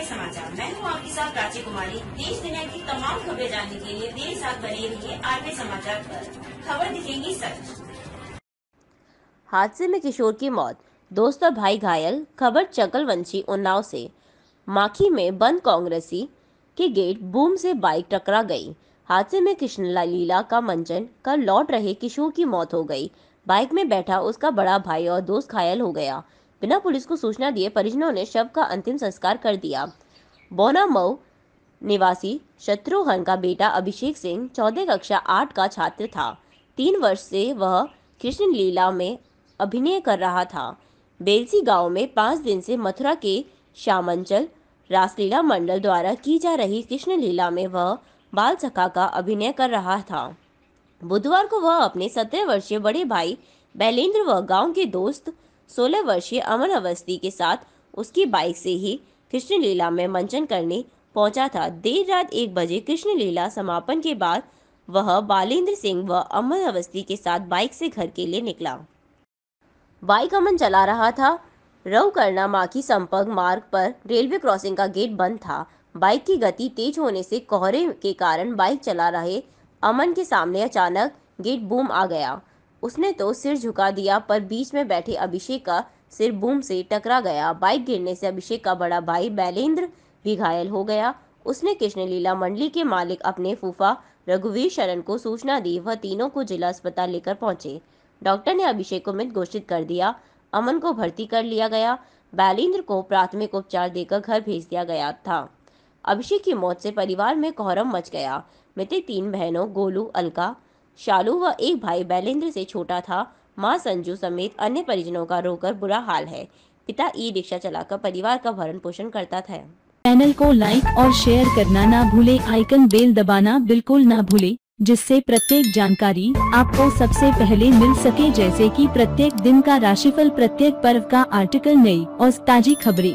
के समाचार मैं हूँ आपके साथ प्राची कुमारी देश दुनिया की तमाम खबरें जानने के लिए देर साथ बने रहिए आरबी समाचार पर खबर दिखेगी सच हादसे में किशोर की मौत दोस्त और भाई घायल खबर चकलवंशी उन्नाव से माखी में बंद कांग्रेसी के गेट बूम से बाइक टकरा गई हादसे में कृष्ण लीला का मंचन कर लौट रहे किशोर की मौत हो गई बाइक में बैठा उसका बड़ा भाई और दोस्त घायल हो गया बिना पुलिस को सूचना दिए परिजनों ने शव का अंतिम संस्कार कर दिया बोनामऊ निवासी शत्रुघ्न का बेटा अभिषेक सिंह चौदह कक्षा आठ का छात्र था तीन वर्ष से वह कृष्ण लीला में अभिनय कर रहा था बेलसी गांव में पाँच दिन से मथुरा के श्यामंचल रासलीला मंडल द्वारा की जा रही कृष्ण लीला में वह बाल सखा का अभिनय कर रहा था बुधवार को वह अपने सत्रह वर्षीय बड़े भाई बैलेंद्र व गांव के दोस्त सोलह वर्षीय अमन अवस्थी के साथ उसकी बाइक से ही कृष्ण लीला में मंचन करने पहुंचा था देर रात एक बजे कृष्ण लीला समापन के बाद वह बालेंद्र सिंह व अमन अवस्थी के साथ बाइक से घर के लिए निकला बाइक अमन चला रहा था रव करना माखी संपर्क मार्ग पर रेलवे क्रॉसिंग का गेट बंद था बाइक की गति तेज होने से कोहरे के कारण बाइक चला रहे अमन के सामने अचानक गेट बूम आ गया उसने तो सिर झुका दिया पर बीच में बैठे अभिषेक का सिर बूम से टकरा गया बाइक गिरने से अभिषेक का बड़ा भाई बैलेंद्र भी घायल हो गया उसने कृष्ण लीला मंडली के मालिक अपने फूफा रघुवीर शरण को सूचना दी वह तीनों को जिला अस्पताल लेकर पहुंचे डॉक्टर ने अभिषेक को मृत घोषित कर दिया अमन को भर्ती कर लिया गया बैलेंद्र को प्राथमिक उपचार देकर घर भेज दिया गया था अभिषेक की मौत से परिवार में कोहरम मच गया मृतक तीन बहनों गोलू अलका शालू व एक भाई बैलेंद्र से छोटा था माँ संजू समेत अन्य परिजनों का रोकर बुरा हाल है पिता ई रिक्शा चलाकर परिवार का भरण पोषण करता था चैनल को लाइक और शेयर करना ना भूले आइकन बेल दबाना बिल्कुल ना भूले जिससे प्रत्येक जानकारी आपको सबसे पहले मिल सके जैसे कि प्रत्येक दिन का राशिफल प्रत्येक पर्व का आर्टिकल नई और ताजी खबरें